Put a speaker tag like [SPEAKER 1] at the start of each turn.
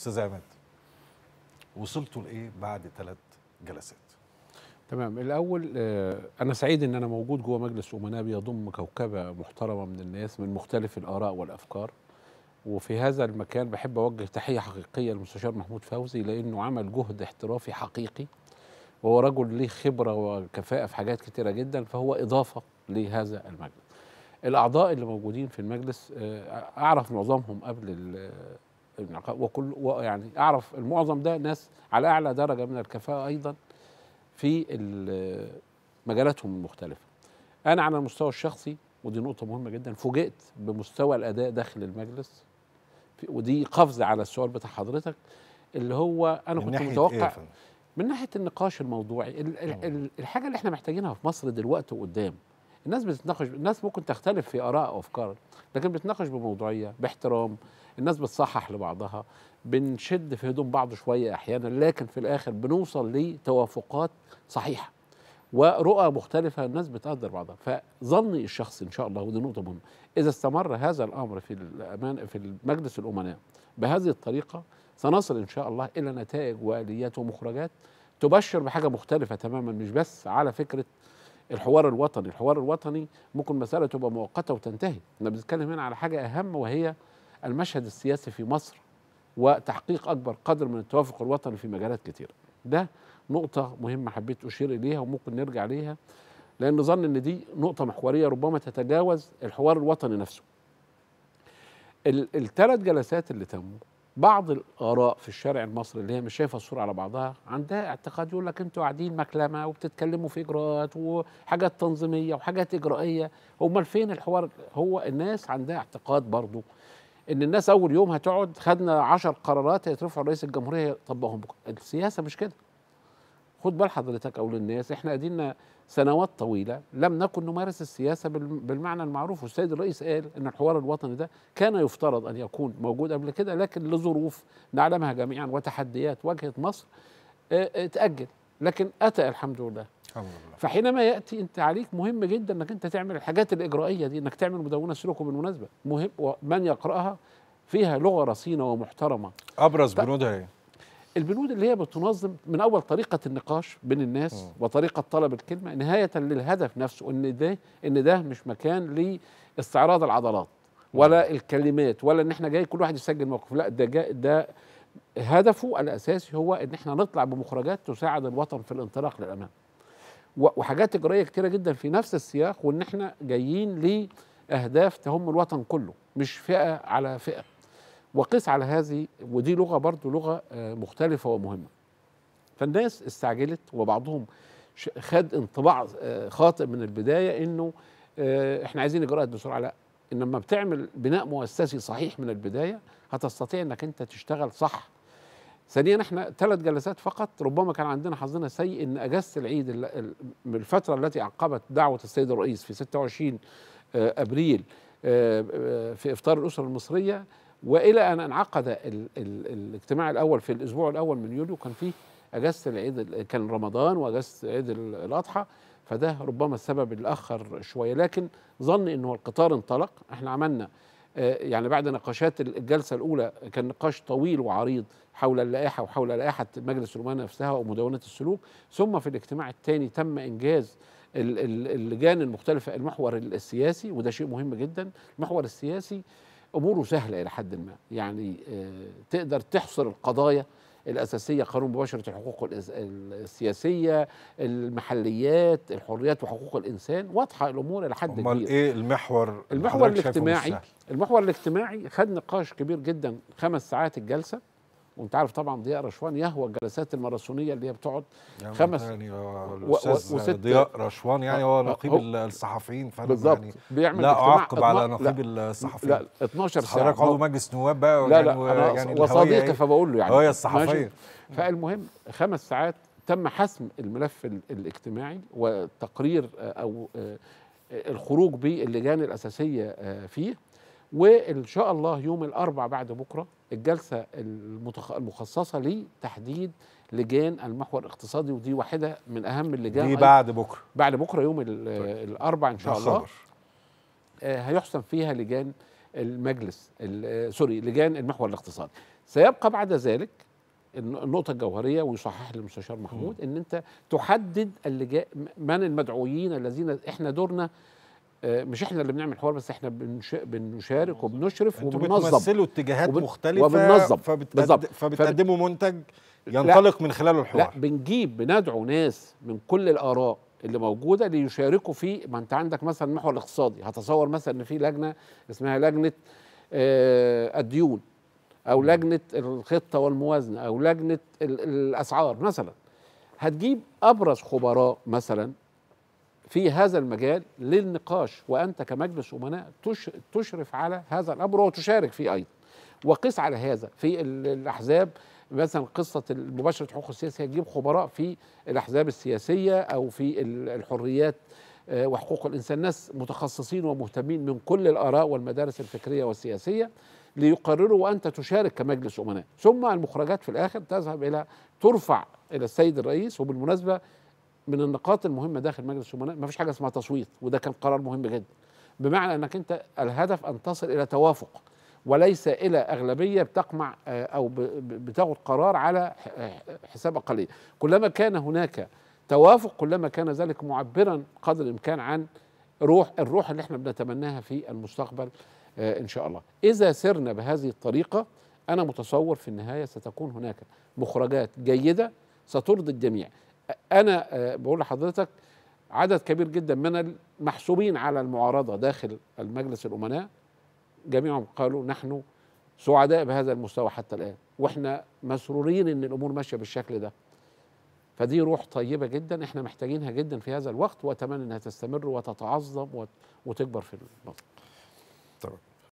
[SPEAKER 1] استاذ عماد وصلتوا لايه بعد ثلاث جلسات تمام الاول آه، انا سعيد ان انا موجود جوه مجلس امناء بيضم كوكبه محترمه من الناس من مختلف الاراء والافكار وفي هذا المكان بحب اوجه تحيه حقيقيه للمستشار محمود فوزي لانه عمل جهد احترافي حقيقي وهو رجل ليه خبره وكفاءه في حاجات كتيره جدا فهو اضافه لهذا المجلس الاعضاء اللي موجودين في المجلس آه، اعرف معظمهم قبل وكل يعني اعرف المعظم ده ناس على اعلى درجه من الكفاءه ايضا في مجالاتهم المختلفه انا على المستوى الشخصي ودي نقطه مهمه جدا فوجئت بمستوى الاداء داخل المجلس ودي قفزه على السؤال بتاع حضرتك اللي هو انا كنت متوقع إيه من ناحيه النقاش الموضوعي الحاجه اللي احنا محتاجينها في مصر دلوقتي وقدام الناس بتتناقش الناس ممكن تختلف في اراء وافكار لكن بتناقش بموضوعيه باحترام الناس بتصحح لبعضها بنشد في هدوم بعض شويه احيانا لكن في الاخر بنوصل لتوافقات صحيحه ورؤى مختلفة الناس بتقدر بعضها فظني الشخص إن شاء الله ودي نقطة مهمة إذا استمر هذا الأمر في الأمان في المجلس الأمناء بهذه الطريقة سنصل إن شاء الله إلى نتائج وآليات ومخرجات تبشر بحاجة مختلفة تماما مش بس على فكرة الحوار الوطني الحوار الوطني ممكن مسألة تبقى مؤقتة وتنتهي احنا بنتكلم هنا على حاجة أهم وهي المشهد السياسي في مصر وتحقيق أكبر قدر من التوافق الوطني في مجالات كتيرة ده نقطة مهمة حبيت أشير إليها وممكن نرجع ليها لأن ظن إن دي نقطة محورية ربما تتجاوز الحوار الوطني نفسه الثلاث جلسات اللي تموا بعض الاراء في الشارع المصري اللي هي مش شايفه الصوره على بعضها عندها اعتقاد يقول لك انتوا قاعدين مكلمه وبتتكلموا في اجراءات وحاجات تنظيميه وحاجات اجرائيه امال فين الحوار هو الناس عندها اعتقاد برضه ان الناس اول يوم هتقعد خدنا 10 قرارات هيترفعوا رئيس الجمهوريه يطبقهم السياسه مش كده خد بال حضرتك او للناس احنا قدينا سنوات طويله لم نكن نمارس السياسه بالمعنى المعروف والسيد الرئيس قال ان الحوار الوطني ده كان يفترض ان يكون موجود قبل كده لكن لظروف نعلمها جميعا وتحديات واجهت مصر اتاجل آه، آه، لكن اتى الحمد لله فحينما ياتي انت عليك مهم جدا انك انت تعمل الحاجات الاجرائيه دي انك تعمل مدونه سلوكه بالمناسبه مهم ومن يقراها فيها لغه رصينه ومحترمه ابرز بنودها ايه البنود اللي هي بتنظم من اول طريقه النقاش بين الناس م. وطريقه طلب الكلمه نهايه للهدف نفسه ان ده ان ده مش مكان لاستعراض العضلات ولا الكلمات ولا ان احنا جاي كل واحد يسجل موقف لا ده جاي ده هدفه الاساسي هو ان احنا نطلع بمخرجات تساعد الوطن في الانطلاق للامام وحاجات اجرائيه كتيره جدا في نفس السياق وان احنا جايين لاهداف تهم الوطن كله مش فئه على فئه وقس على هذه ودي لغه برضو لغه آه، مختلفه ومهمه فالناس استعجلت وبعضهم خد انطباع آه، خاطئ من البدايه انه آه، احنا عايزين اجراءات بسرعه لا انما بتعمل بناء مؤسسي صحيح من البدايه هتستطيع انك انت تشتغل صح ثانيا احنا ثلاث جلسات فقط ربما كان عندنا حظنا سيء ان اجازه العيد من الفتره التي عقبت دعوه السيد الرئيس في 26 ابريل في افطار الاسره المصريه والى ان انعقد الاجتماع الاول في الاسبوع الاول من يوليو كان فيه اجازه العيد كان رمضان واجازه عيد الاضحى فده ربما السبب اللي اخر شويه لكن ظن ان هو القطار انطلق احنا عملنا آه، يعني بعد نقاشات الجلسه الاولى كان نقاش طويل وعريض حول اللائحه وحول لائحه مجلس الامه نفسها ومدونه السلوك ثم في الاجتماع الثاني تم انجاز اللجان المختلفه المحور السياسي وده شيء مهم جدا المحور السياسي اموره سهله الى حد ما يعني آه، تقدر تحصر القضايا الاساسيه قانون مباشره الحقوق السياسيه المحليات الحريات وحقوق الانسان واضحه الامور الى حد كبير امال ايه المحور المحور الاجتماعي المحور الاجتماعي خد نقاش كبير جدا خمس ساعات الجلسه وانت عارف طبعا ضياء رشوان يهوى الجلسات الماراثونيه اللي هي بتقعد يعني خمس يعني الاستاذ ضياء رشوان يعني هو نقيب آه، الصحفيين فانا بالظبط يعني بيعمل لا اعقب على نقيب الصحفيين لا 12 ساعه حضرتك عضو مجلس نواب بقى لا لا أنا يعني وصديقي إيه؟ فبقول له يعني هو الصحفيه فالمهم خمس ساعات تم حسم الملف الاجتماعي وتقرير آه، او آه، الخروج باللجان الاساسيه فيه وان شاء الله يوم الاربع بعد بكره الجلسه المتخ... المخصصه لتحديد لجان المحور الاقتصادي ودي واحده من اهم اللجان دي بعد بكره بعد بكره يوم طيب. الاربع ان شاء الله آه هيحسن فيها لجان المجلس آه، سوري لجان المحور الاقتصادي سيبقى بعد ذلك النقطة الجوهرية ويصحح المستشار محمود ان انت تحدد اللجان من المدعوين الذين احنا دورنا آه، مش احنا اللي بنعمل حوار بس احنا بنشارك وبنشرف وبننظم بتمثلوا اتجاهات وبن... مختلفه وبننظم فبتقد... فبتقدموا منتج ينطلق لا من خلاله الحوار لا بنجيب بندعو ناس من كل الاراء اللي موجوده ليشاركوا في ما انت عندك مثلا محور اقتصادي هتصور مثلا ان في لجنه اسمها لجنه آه الديون او لجنه الخطه والموازنه او لجنه الاسعار مثلا هتجيب ابرز خبراء مثلا في هذا المجال للنقاش وانت كمجلس امناء تشرف على هذا الامر وتشارك فيه ايضا وقس على هذا في الاحزاب مثلا قصه مباشره حقوق السياسيه تجيب خبراء في الاحزاب السياسيه او في الحريات آه، وحقوق الانسان ناس متخصصين ومهتمين من كل الاراء والمدارس الفكريه والسياسيه ليقرروا وانت تشارك كمجلس امناء ثم المخرجات في الاخر تذهب الى ترفع الى السيد الرئيس وبالمناسبه من النقاط المهمه داخل مجلس الأمناء ما فيش حاجه اسمها تصويت وده كان قرار مهم جدا بمعنى انك انت الهدف ان تصل الى توافق وليس الى اغلبيه بتقمع آه، او بتاخد قرار على حساب اقليه كلما كان هناك توافق كلما كان ذلك معبرا قدر الامكان عن روح الروح اللي احنا بنتمناها في المستقبل آه، ان شاء الله اذا سرنا بهذه الطريقه انا متصور في النهايه ستكون هناك مخرجات جيده سترضي الجميع انا آه، بقول لحضرتك عدد كبير جدا من المحسوبين على المعارضه داخل المجلس الامناء جميعهم قالوا نحن سعداء بهذا المستوى حتى الان واحنا مسرورين ان الامور ماشيه بالشكل ده فدي روح طيبه جدا احنا محتاجينها جدا في هذا الوقت واتمنى انها تستمر وتتعظم وتكبر في المنطقه طبعا